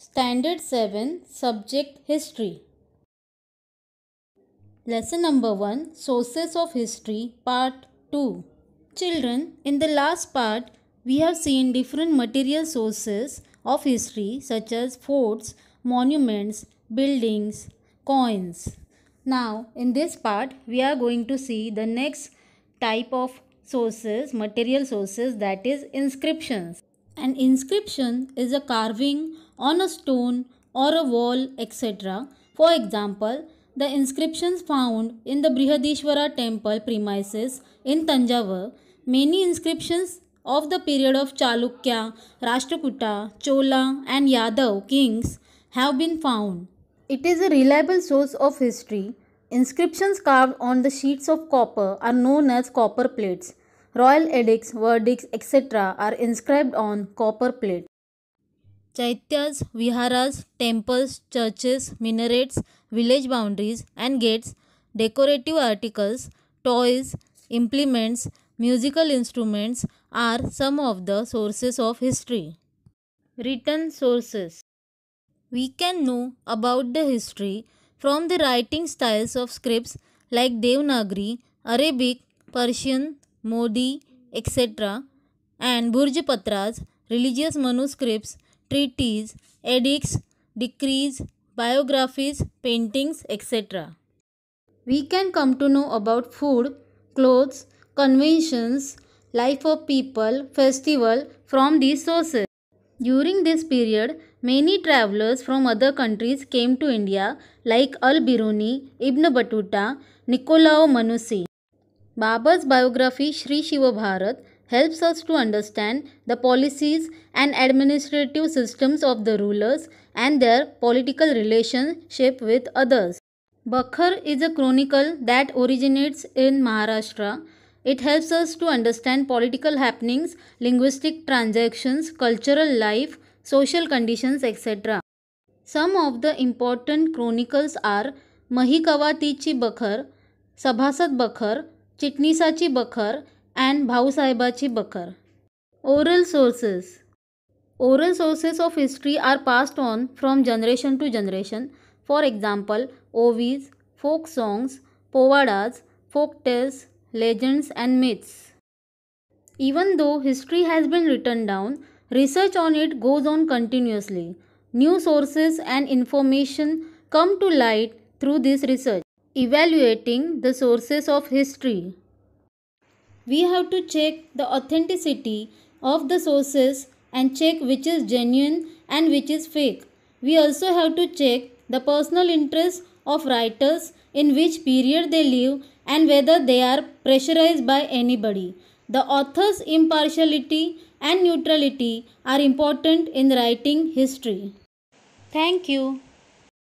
Standard 7 Subject History Lesson number 1 Sources of History Part 2 Children, in the last part, we have seen different material sources of history such as forts, monuments, buildings, coins. Now, in this part, we are going to see the next type of sources, material sources that is inscriptions. An inscription is a carving on a stone or a wall, etc. For example, the inscriptions found in the Brihadishwara temple premises in Tanjavur, many inscriptions of the period of Chalukya, Rashtrakuta, Chola, and Yadav kings have been found. It is a reliable source of history. Inscriptions carved on the sheets of copper are known as copper plates. Royal edicts, verdicts, etc. are inscribed on copper plates. Chaityas, viharas, temples, churches, minarets, village boundaries and gates, decorative articles, toys, implements, musical instruments are some of the sources of history. Written sources We can know about the history from the writing styles of scripts like Devanagari, Arabic, Persian, Modi, etc., and Burjpatras, religious manuscripts treaties, edicts, decrees, biographies, paintings, etc. We can come to know about food, clothes, conventions, life of people, festival from these sources. During this period, many travelers from other countries came to India like Al-Biruni, Ibn Battuta, Nicolao Manusi. Baba's biography Sri Shiva Bharat helps us to understand the policies and administrative systems of the rulers and their political relationship with others. Bakhar is a chronicle that originates in Maharashtra. It helps us to understand political happenings, linguistic transactions, cultural life, social conditions, etc. Some of the important chronicles are Mahikawatichi Bakhar, Sabhasat Bakhar, Chitnisachi Bakhar, and भाऊसाहेबाची बखर oral sources oral sources of history are passed on from generation to generation for example ovis folk songs povadas folk tales legends and myths even though history has been written down research on it goes on continuously new sources and information come to light through this research evaluating the sources of history we have to check the authenticity of the sources and check which is genuine and which is fake. We also have to check the personal interest of writers in which period they live and whether they are pressurized by anybody. The author's impartiality and neutrality are important in writing history. Thank you.